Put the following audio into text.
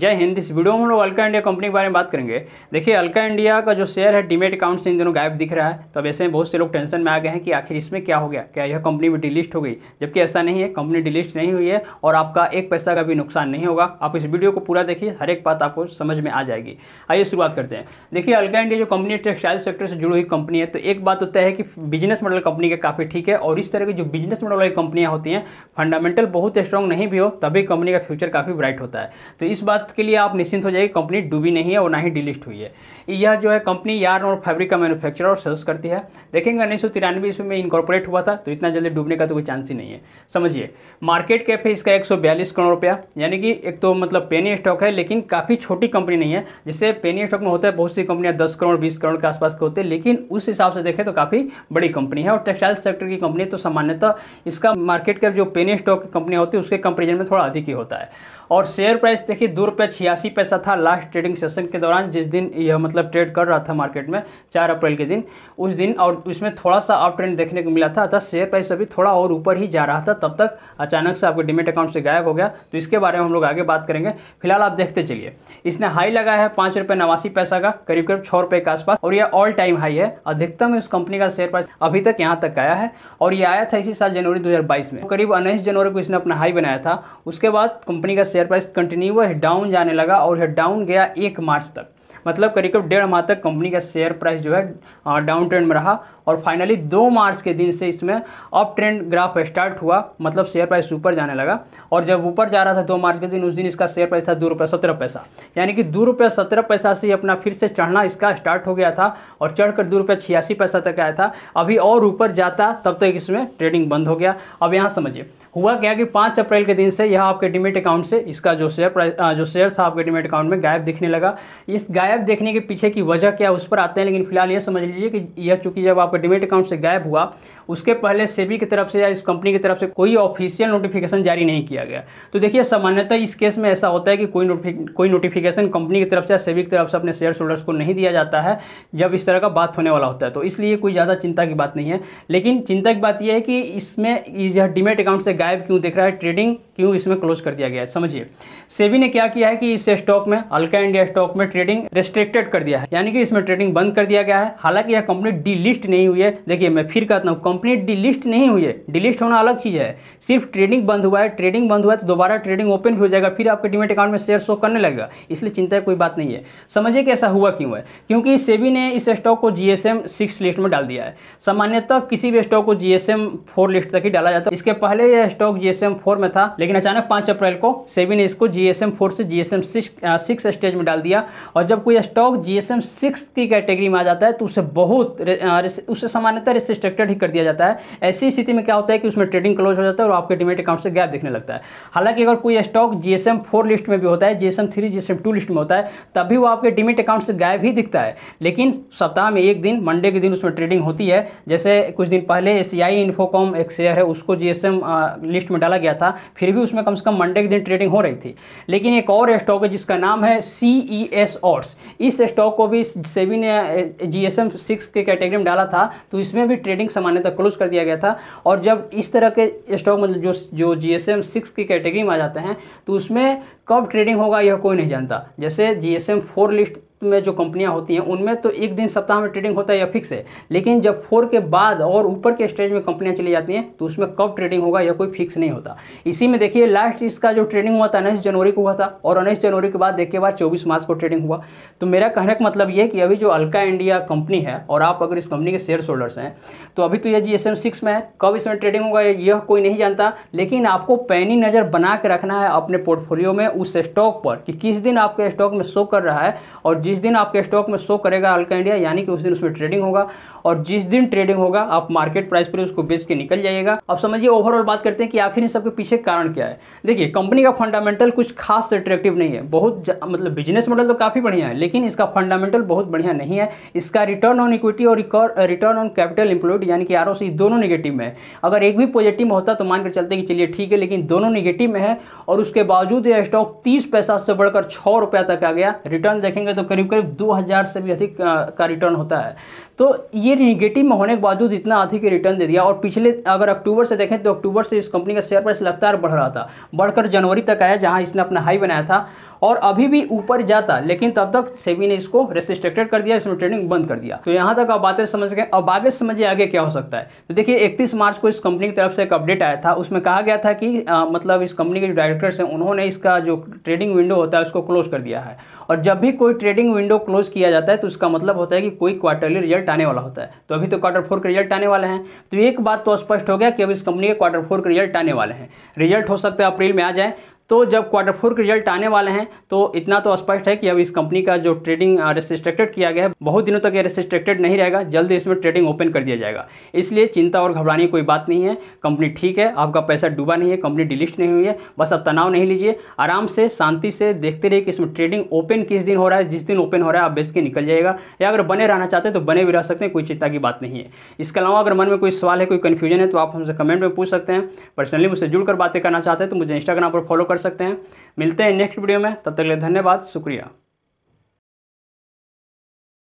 जय हिंद इस वीडियो में हम लोग अल्का इंडिया कंपनी के बारे में बात करेंगे देखिए अल्का इंडिया का जो शेयर है डीमेट अकाउंट से इन दिनों गायब दिख रहा है तो अब ऐसे में बहुत से लोग टेंशन में आ गए हैं कि आखिर इसमें क्या हो गया क्या यह कंपनी भी डिलिस्ट हो गई जबकि ऐसा नहीं है कंपनी डिलिस्ट नहीं हुई है और आपका एक पैसा का भी नुकसान नहीं होगा आप इस वीडियो को पूरा देखिए हर एक बात आपको समझ में आ जाएगी आइए शुरुआत करते हैं देखिए अल्का इंडिया जो कंपनी टेक्सटाइल सेक्टर से जुड़ी हुई कंपनी है तो एक बात होता है कि बिजनेस मॉडल कंपनी का काफ़ी ठीक है और इस तरह की जो बिजनेस मॉडल वाली कंपनियाँ होती हैं फंडामेंटल बहुत स्ट्रॉन्ग नहीं भी हो तभी कंपनी का फ्यूचर काफ़ी ब्राइट होता है तो इस बात बात के लिए आप निश्चिंत हो जाइए कंपनी डूबी नहीं है और ना ही डिलिस्ट हुई है यह जो है कंपनी यार्न और फैब्रिक का मैन्युफैक्चरर और सर्स करती है देखेंगे उन्नीस सौ तिरानवे ईस्वी में इनकॉर्पोरेट हुआ था तो इतना जल्दी डूबने का तो कोई चांस ही नहीं है समझिए मार्केट कैप है इसका एक करोड़ रुपया यानी कि एक तो मतलब पेनी स्टॉक है लेकिन काफ़ी छोटी कंपनी नहीं है जिससे पेनी स्टॉक में होता है बहुत सी कंपनियाँ दस करोड़ बीस करोड़ के आसपास के होते हैं लेकिन उस हिसाब से देखें तो काफ़ी बड़ी कंपनी है और टेक्सटाइल सेक्टर की कंपनी तो सामान्यतः इसका मार्केट कैप जो पेनी स्टॉक की कंपनी होती है उसके कंपेरिजन में थोड़ा अधिक ही होता है और शेयर प्राइस देखिए दो रुपये छियासी पैसा था लास्ट ट्रेडिंग सेशन के दौरान जिस दिन यह मतलब ट्रेड कर रहा था मार्केट में चार अप्रैल के दिन उस दिन और उसमें थोड़ा सा अप ट्रेंड देखने को मिला था अर्थात शेयर प्राइस अभी थोड़ा और ऊपर ही जा रहा था तब तक अचानक से आपके डिमेट अकाउंट से गायब हो गया तो इसके बारे में हम लोग आगे बात करेंगे फिलहाल आप देखते चलिए इसने हाई लगाया है पाँच रुपये नवासी पैसा का करीब करीब छः रुपये के आसपास और यह ऑल टाइम हाई है अधिकतम इस कंपनी का शेयर प्राइस अभी तक यहाँ तक आया है और यह आया था इसी साल जनवरी दो में करीब उन्नीस जनवरी को इसने अपना हाई बनाया था उसके बाद कंपनी का share share price continuous down जाने लगा और यह डाउन गया एक मार्च तक मतलब करीब करीब डेढ़ माह तक कंपनी का शेयर प्राइस जो है डाउन ट्रेंड में रहा और फाइनली दो मार्च के दिन से इसमें अप ट्रेंड ग्राफ स्टार्ट हुआ मतलब शेयर प्राइस ऊपर जाने लगा और जब ऊपर जा रहा था दो मार्च के दिन उस दिन इसका शेयर प्राइस था दो रुपये सत्रह पैसा यानी कि दो रुपये सत्रह पैसा से अपना फिर से चढ़ना इसका स्टार्ट हो गया था और चढ़कर दो रुपये छियासी पैसा तक आया था अभी और ऊपर जाता तब तक इसमें ट्रेडिंग बंद हो गया अब यहाँ समझिए हुआ क्या कि पाँच अप्रैल के दिन से यह आपके डिमेट अकाउंट से इसका जो शेयर प्राइस जो शेयर था आपके डिमेट अकाउंट में गायब दिखने लगा इस गायब गायब देखने के पीछे की वजह क्या उस पर आते हैं लेकिन फिलहाल ये समझ लीजिए कि यह चूंकि जब आपका डिमेट अकाउंट से गायब हुआ उसके पहले सेबी की तरफ से या इस कंपनी की तरफ से कोई ऑफिशियल नोटिफिकेशन जारी नहीं किया गया तो देखिए सामान्यतः इस केस में ऐसा होता है कि कोई नोटिफिक कोई नोटिफिकेशन कंपनी की तरफ से या सेबी की तरफ से अपने शेयर होल्डर्स को नहीं दिया जाता है जब इस तरह का बात होने वाला होता है तो इसलिए कोई ज़्यादा चिंता की बात नहीं है लेकिन चिंता की बात यह है कि इसमें यह डिमेट अकाउंट से गायब क्यों देख रहा है ट्रेडिंग क्यों इसमें क्लोज कर दिया गया है समझिए सेबी ने क्या किया है कि इस स्टॉक में अल्का इंडिया स्टॉक में ट्रेडिंग रेस्ट्रिक्टेड कर दिया है यानी कि इसमें ट्रेडिंग बंद कर दिया गया है हालांकि यह कंपनी डीलिस्ट नहीं हुई है देखिए मैं फिर कहता हूँ कंपनी डीलिस्ट नहीं हुई है डीलिस्ट होना अलग चीज़ है सिर्फ ट्रेडिंग बंद हुआ है ट्रेडिंग बंद हुआ है तो दोबारा ट्रेडिंग ओपन भी हो जाएगा फिर आपके डिमेट अकाउंट में शेयर शो करने लगेगा इसलिए चिंता कोई बात नहीं है समझिए कि ऐसा हुआ क्यों है क्योंकि सेबी ने इस स्टॉक को जी एस लिस्ट में डाल दिया है सामान्यतः किसी भी स्टॉक को जी एस लिस्ट तक ही डाला जाता है इसके पहले यह स्टॉक जी एस में था लेकिन अचानक पाँच अप्रैल को सेबी ने इसको जी एस से जी एस सिक्स स्टेज में डाल दिया और जब कोई stock G S M six की कैटेगरी में आ जाता है तो उसे बहुत उसे सामान्यतः रिस्ट्रिक्टेड ही कर दिया जाता है ऐसी स्थिति में क्या होता है कि उसमें ट्रेडिंग क्लोज हो जाता है और आपके डिमेट अकाउंट से गैप दिखने लगता है हालांकि अगर कोई stock G S M four list में भी होता है G S M three G S M two list में होता है तभी वो आपके डिमेट अकाउंट से गायब ही दिखता है लेकिन सप्ताह में एक दिन मंडे के दिन उसमें ट्रेडिंग होती है जैसे कुछ दिन पहले एस आई इन्फोकॉम एक शेयर है उसको जी एस एम लिस्ट में डाला गया था फिर भी उसमें कम से कम मंडे के दिन ट्रेडिंग हो रही थी लेकिन एक और स्टॉक है जिसका नाम है सी ई एस ऑर्ड्स इस स्टॉक को भी सेबी ने जी एस एम सिक्स के कैटेगरी में डाला था तो इसमें भी ट्रेडिंग सामान्यतः क्लोज कर दिया गया था और जब इस तरह के स्टॉक मतलब जो जो जी एस एम सिक्स की कैटेगरी में आ जाते हैं तो उसमें कब ट्रेडिंग होगा यह कोई नहीं जानता जैसे G S M four list में जो कंपनियां होती हैं उनमें तो एक दिन सप्ताह में ट्रेडिंग होता है या फिक्स है लेकिन जब फोर के बाद और ऊपर के स्टेज में कंपनियां चली जाती हैं तो उसमें कब ट्रेडिंग होगा या कोई फिक्स नहीं होता इसी में देखिए लास्ट इसका जो ट्रेडिंग हुआ था उन्नीस जनवरी को हुआ था और उन्नीस जनवरी के बाद देखिए बाद चौबीस मार्च को ट्रेडिंग हुआ तो मेरा कहने का मतलब ये कि अभी जो अल्का इंडिया कंपनी है और आप अगर इस कंपनी के शेयर होल्डर्स हैं तो अभी तो यह जी एस में है कब इसमें ट्रेडिंग होगा यह कोई नहीं जानता लेकिन आपको पैनी नज़र बना के रखना है अपने पोर्टफोलियो में उस स्टॉक पर कि किस दिन आपके स्टॉक में शो कर रहा है और जिस दिन आपके स्टॉक में शो करेगा अल्का इंडिया यानी कि उस दिन उसमें ट्रेडिंग होगा और जिस दिन ट्रेडिंग होगा आप मार्केट प्राइस पर उसको बेच के निकल जाइएगा अब समझिए ओवरऑल बात करते हैं कि आखिर इन सबके पीछे कारण क्या है देखिए कंपनी का फंडामेंटल कुछ खास अट्रैक्टिव नहीं है बहुत मतलब बिजनेस मॉडल तो काफ़ी बढ़िया है लेकिन इसका फंडामेंटल बहुत बढ़िया नहीं है इसका रिटर्न ऑन इक्विटी और रिटर्न ऑन कैपिटल इंप्लॉयड यानी कि आर दोनों निगेटिव में है अगर एक भी पॉजिटिव होता तो मानकर चलते कि चलिए ठीक है लेकिन दोनों निगेटिव में है और उसके बावजूद यह स्टॉक तीस पैसा से बढ़कर छः रुपया तक आ गया रिटर्न देखेंगे तो करीब करीब दो हज़ार से भी अधिक का रिटर्न होता है तो ये निगेटिव में होने के बावजूद इतना अधिक रिटर्न दे दिया और पिछले अगर अक्टूबर से देखें तो अक्टूबर से इस कंपनी का शेयर प्राइस लगातार बढ़ रहा था बढ़कर जनवरी तक आया जहां इसने अपना हाई बनाया था और अभी भी ऊपर जाता लेकिन तब तक सेबी ने इसको रेस्ट्रिक्टेड कर दिया इसमें ट्रेडिंग बंद कर दिया तो यहाँ तक आप बातें समझ गए अब आगे समझिए आगे क्या हो सकता है तो देखिए इकतीस मार्च को इस कंपनी की तरफ से एक अपडेट आया था उसमें कहा गया था कि आ, मतलब इस कंपनी के जो डायरेक्टर्स हैं उन्होंने इसका जो ट्रेडिंग विंडो होता है उसको क्लोज कर दिया है और जब भी कोई ट्रेडिंग विंडो क्लोज किया जाता है तो उसका मतलब होता है कि कोई क्वार्टरली रिजल्ट आने वाला होता है तो अभी तो क्वार्टर फोर के रिजल्ट आने वाले हैं तो एक बात तो स्पष्ट हो गया कि अब इस कंपनी के क्वार्टर फोर के रिजल्ट आने वाले हैं रिजल्ट हो सकता है अप्रैल में आ जाए तो जब क्वार्टर फोर के रिजल्ट आने वाले हैं तो इतना तो स्पष्ट है कि अब इस कंपनी का जो ट्रेडिंग रेस्ट्रिक्टेड किया गया है बहुत दिनों तक ये रेस्ट्रिक्टेड नहीं रहेगा जल्द इसमें ट्रेडिंग ओपन कर दिया जाएगा इसलिए चिंता और घबराने की कोई बात नहीं है कंपनी ठीक है आपका पैसा डूबा नहीं है कंपनी डिलिस्ट नहीं हुई है बस अब तनाव नहीं लीजिए आराम से शांति से देखते रहिए कि इसमें ट्रेडिंग ओपन किस दिन हो रहा है जिस दिन ओपन हो रहा है आप बेच के निकल जाएगा या अगर बने रहना चाहते हैं तो बने भी रह सकते हैं कोई चिंता की बात नहीं है इसके अलावा अगर मन में कोई सवाल है कोई कन्फ्यूजन है तो आप हमसे कमेंट में पूछ सकते हैं पर्सनली मुझसे जुड़कर बातें करना चाहते हैं तो मुझे इंस्टाग्राम पर फॉलो कर सकते हैं मिलते हैं नेक्स्ट वीडियो में तब तक के लिए धन्यवाद शुक्रिया